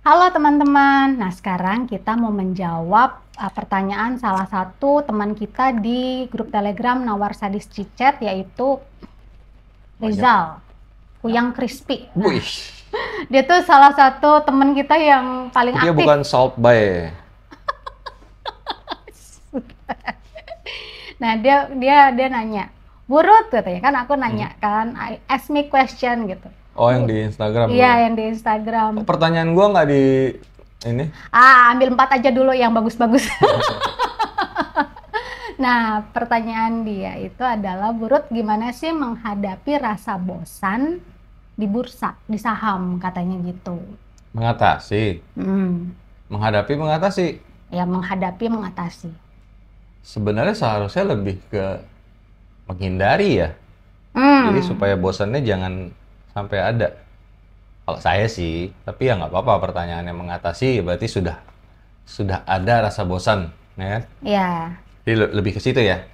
Halo teman-teman. Nah, sekarang kita mau menjawab uh, pertanyaan salah satu teman kita di grup Telegram Nawar Sadis Cicet yaitu Rizal Kuyang nah. Crispy. Wih. Dia tuh salah satu teman kita yang paling dia aktif. Dia bukan salt bay. nah, dia dia dia nanya, "Burut," katanya. Kan aku nanya hmm. kan, "Ask me question" gitu Oh, yang di Instagram. Iya, ya? yang di Instagram. Oh, pertanyaan gua nggak di ini? Ah, ambil empat aja dulu yang bagus-bagus. nah, pertanyaan dia itu adalah, Burut gimana sih menghadapi rasa bosan di bursa, di saham katanya gitu. Mengatasi. Hmm. Menghadapi mengatasi. Ya, menghadapi mengatasi. Sebenarnya seharusnya lebih ke menghindari ya. Hmm. Jadi supaya bosannya jangan sampai ada kalau saya sih tapi ya nggak apa-apa pertanyaan yang mengatasi berarti sudah sudah ada rasa bosan ya kan iya jadi lebih ke situ ya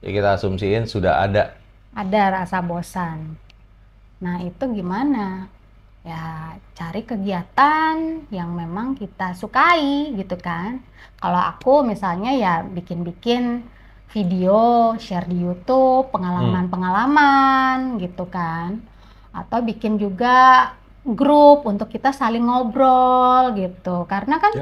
jadi kita asumsiin sudah ada ada rasa bosan nah itu gimana ya cari kegiatan yang memang kita sukai gitu kan kalau aku misalnya ya bikin-bikin video share di YouTube pengalaman-pengalaman hmm. gitu kan atau bikin juga grup untuk kita saling ngobrol gitu karena kan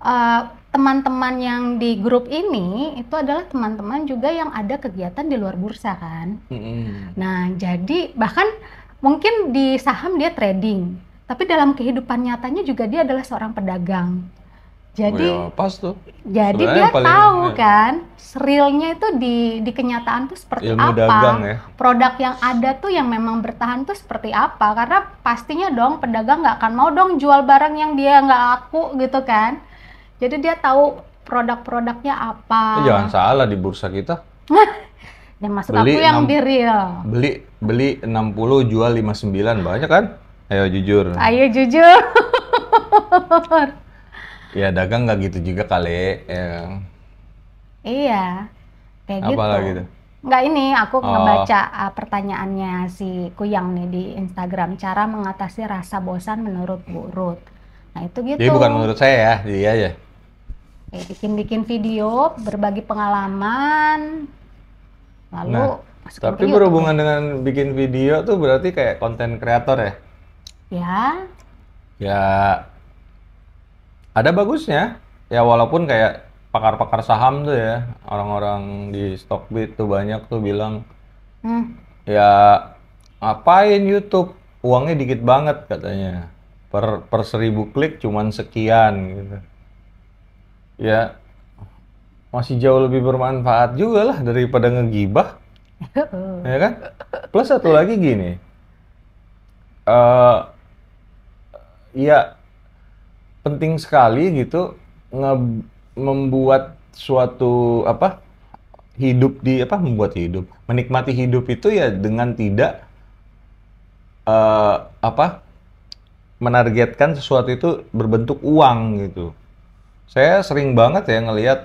teman-teman ya. eh, teman-teman yang di grup ini itu adalah teman-teman juga yang ada kegiatan di luar bursa kan mm-hmm. nah jadi bahkan mungkin di saham dia trading tapi dalam kehidupan nyatanya juga dia adalah seorang pedagang jadi oh ya, pas tuh. Jadi Sebenarnya dia paling, tahu ya. kan, serilnya itu di di kenyataan tuh seperti Ilmu apa. ya. Produk yang ada tuh yang memang bertahan tuh seperti apa? Karena pastinya dong pedagang nggak akan mau dong jual barang yang dia nggak laku gitu kan. Jadi dia tahu produk-produknya apa. Ya, jangan salah di bursa kita. ya maksud beli aku yang 6, di real. Beli beli 60 jual 59 banyak kan? Ayo jujur. Ayo jujur. ya dagang nggak gitu juga kali ya. Iya. Kayak Apalah gitu. gitu. Nggak ini aku oh. ngebaca uh, pertanyaannya si Kuyang nih di Instagram cara mengatasi rasa bosan menurut Bu Ruth. Nah, itu gitu. Jadi bukan menurut saya ya, dia aja. Ya, bikin-bikin video, berbagi pengalaman. Lalu nah, tapi berhubungan dengan bikin video tuh berarti kayak konten kreator ya? Ya. Ya, ada bagusnya ya walaupun kayak pakar-pakar saham tuh ya orang-orang di Stockbit tuh banyak tuh bilang hmm. ya apain YouTube uangnya dikit banget katanya per per seribu klik cuman sekian gitu ya masih jauh lebih bermanfaat juga lah daripada ngegibah ya kan plus satu lagi gini uh, ya penting sekali gitu nge membuat suatu apa hidup di apa membuat hidup menikmati hidup itu ya dengan tidak uh, apa menargetkan sesuatu itu berbentuk uang gitu saya sering banget ya ngelihat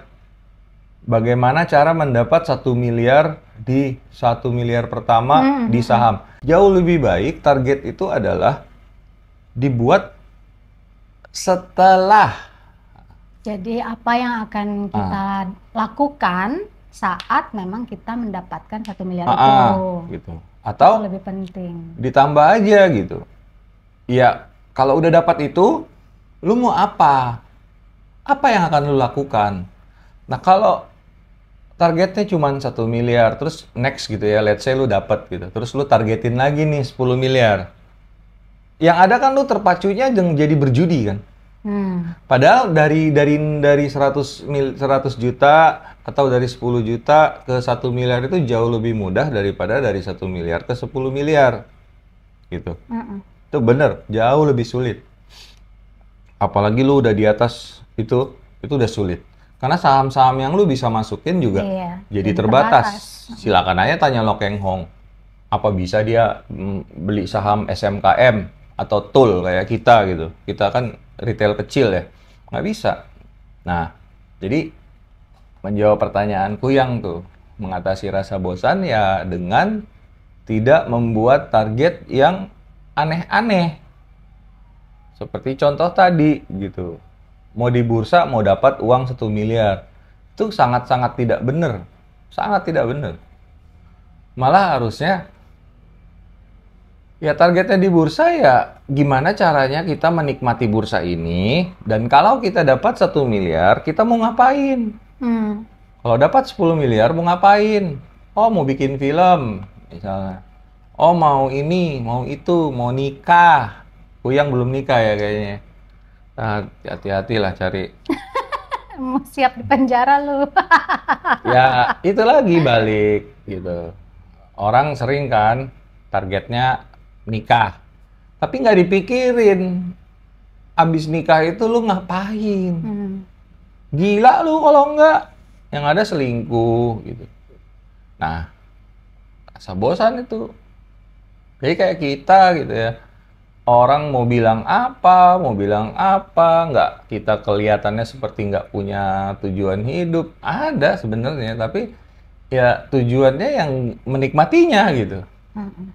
bagaimana cara mendapat satu miliar di satu miliar pertama hmm. di hmm, hmm. saham jauh lebih baik target itu adalah dibuat setelah. Jadi apa yang akan kita ah. lakukan saat memang kita mendapatkan satu miliar ah, ah, itu? Gitu. Atau itu lebih penting. Ditambah aja gitu. Ya kalau udah dapat itu, lu mau apa? Apa yang akan lu lakukan? Nah kalau targetnya cuma satu miliar, terus next gitu ya, let's say lu dapat gitu, terus lu targetin lagi nih 10 miliar yang ada kan lu terpacunya jadi berjudi kan. Hmm. Padahal dari dari dari 100 mil, 100 juta atau dari 10 juta ke 1 miliar itu jauh lebih mudah daripada dari 1 miliar ke 10 miliar. Gitu. mm -mm. Itu bener, jauh lebih sulit. Apalagi lu udah di atas itu, itu udah sulit. Karena saham-saham yang lu bisa masukin juga iya, jadi terbatas. terbatas. Silakan aja tanya Keng Hong. Apa bisa dia mm, beli saham SMKM? atau tool kayak kita gitu. Kita kan retail kecil ya. Nggak bisa. Nah, jadi menjawab pertanyaanku yang tuh mengatasi rasa bosan ya dengan tidak membuat target yang aneh-aneh. Seperti contoh tadi gitu. Mau di bursa mau dapat uang satu miliar. Itu sangat-sangat tidak benar. Sangat tidak benar. Malah harusnya Ya targetnya di bursa ya gimana caranya kita menikmati bursa ini dan kalau kita dapat satu miliar kita mau ngapain? Hmm. Kalau dapat 10 miliar mau ngapain? Oh mau bikin film misalnya. Oh mau ini, mau itu, mau nikah. yang belum nikah ya kayaknya. Nah, hati lah cari. mau siap di penjara lu. ya itu lagi balik gitu. Orang sering kan targetnya nikah. Tapi nggak dipikirin abis nikah itu lu ngapain? Hmm. Gila lu kalau nggak yang ada selingkuh gitu. Nah, rasa bosan itu. Jadi kayak kita gitu ya. Orang mau bilang apa, mau bilang apa, nggak kita kelihatannya seperti nggak punya tujuan hidup. Ada sebenarnya, tapi ya tujuannya yang menikmatinya gitu. Hmm. hmm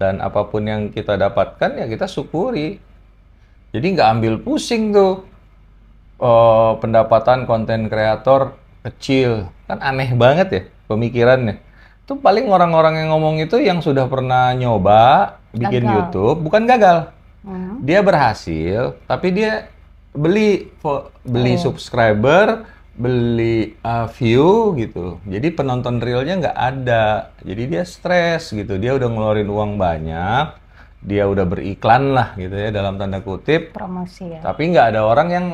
dan apapun yang kita dapatkan ya kita syukuri jadi nggak ambil pusing tuh uh, pendapatan konten kreator kecil kan aneh banget ya pemikirannya itu paling orang-orang yang ngomong itu yang sudah pernah nyoba bikin gagal. YouTube bukan gagal hmm. dia berhasil tapi dia beli beli oh. subscriber beli uh, view gitu. Jadi penonton realnya nggak ada. Jadi dia stres gitu. Dia udah ngeluarin uang banyak. Dia udah beriklan lah gitu ya dalam tanda kutip. Promosi ya. Tapi nggak ada orang yang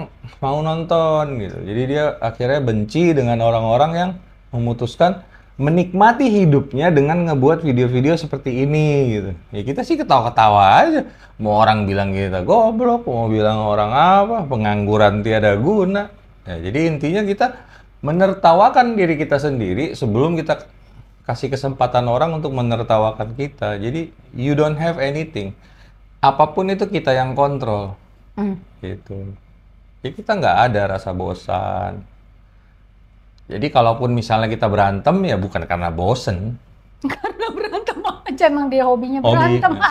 mau nonton gitu. Jadi dia akhirnya benci dengan orang-orang yang memutuskan menikmati hidupnya dengan ngebuat video-video seperti ini gitu. Ya kita sih ketawa-ketawa aja. Mau orang bilang kita goblok, mau bilang orang apa, pengangguran tiada guna Ya, jadi intinya kita menertawakan diri kita sendiri sebelum kita kasih kesempatan orang untuk menertawakan kita. Jadi you don't have anything. Apapun itu kita yang kontrol. Mm. Gitu. Jadi ya, kita nggak ada rasa bosan. Jadi kalaupun misalnya kita berantem ya bukan karena bosen. Karena berantem aja emang dia hobinya Hobi. berantem.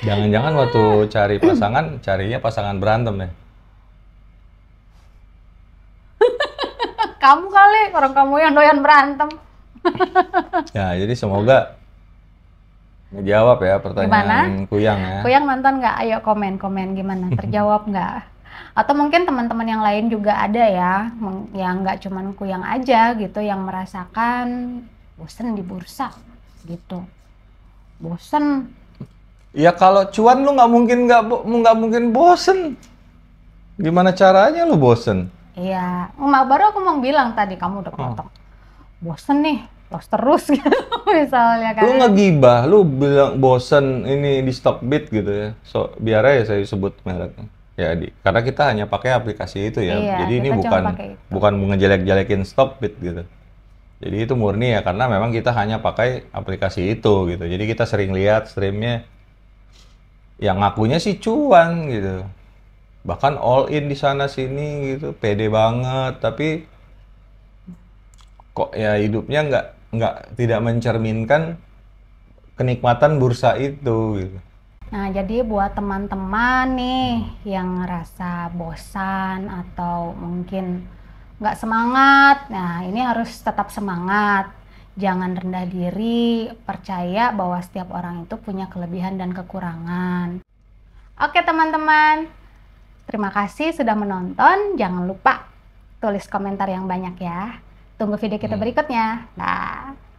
Jangan-jangan waktu cari pasangan, carinya pasangan berantem ya. kamu kali orang kamu yang doyan berantem ya jadi semoga menjawab ya pertanyaan gimana? Kuyang ya. Kuyang nonton nggak? Ayo komen-komen gimana? Terjawab nggak? Atau mungkin teman-teman yang lain juga ada ya, yang ya nggak cuman Kuyang aja gitu, yang merasakan bosen di bursa gitu. Bosen. Ya kalau cuan lu nggak mungkin nggak nggak mungkin bosen. Gimana caranya lu bosen? Iya, emak baru aku mau bilang tadi kamu udah oh. potong. Hmm. Bosen nih, los terus gitu misalnya kan. Lu ngegibah, lu bilang bosen ini di stock bit gitu ya. So, biar aja saya sebut mereknya. Ya, di, karena kita hanya pakai aplikasi itu ya. Iya, Jadi ini bukan bukan ngejelek-jelekin stock bit gitu. Jadi itu murni ya karena memang kita hanya pakai aplikasi itu gitu. Jadi kita sering lihat streamnya yang ngakunya sih cuan gitu bahkan all in di sana sini gitu pede banget tapi kok ya hidupnya nggak nggak tidak mencerminkan kenikmatan bursa itu gitu. Nah, jadi buat teman-teman nih hmm. yang ngerasa bosan atau mungkin nggak semangat, nah ini harus tetap semangat. Jangan rendah diri, percaya bahwa setiap orang itu punya kelebihan dan kekurangan. Oke teman-teman, Terima kasih sudah menonton. Jangan lupa tulis komentar yang banyak ya. Tunggu video kita hmm. berikutnya. Dah.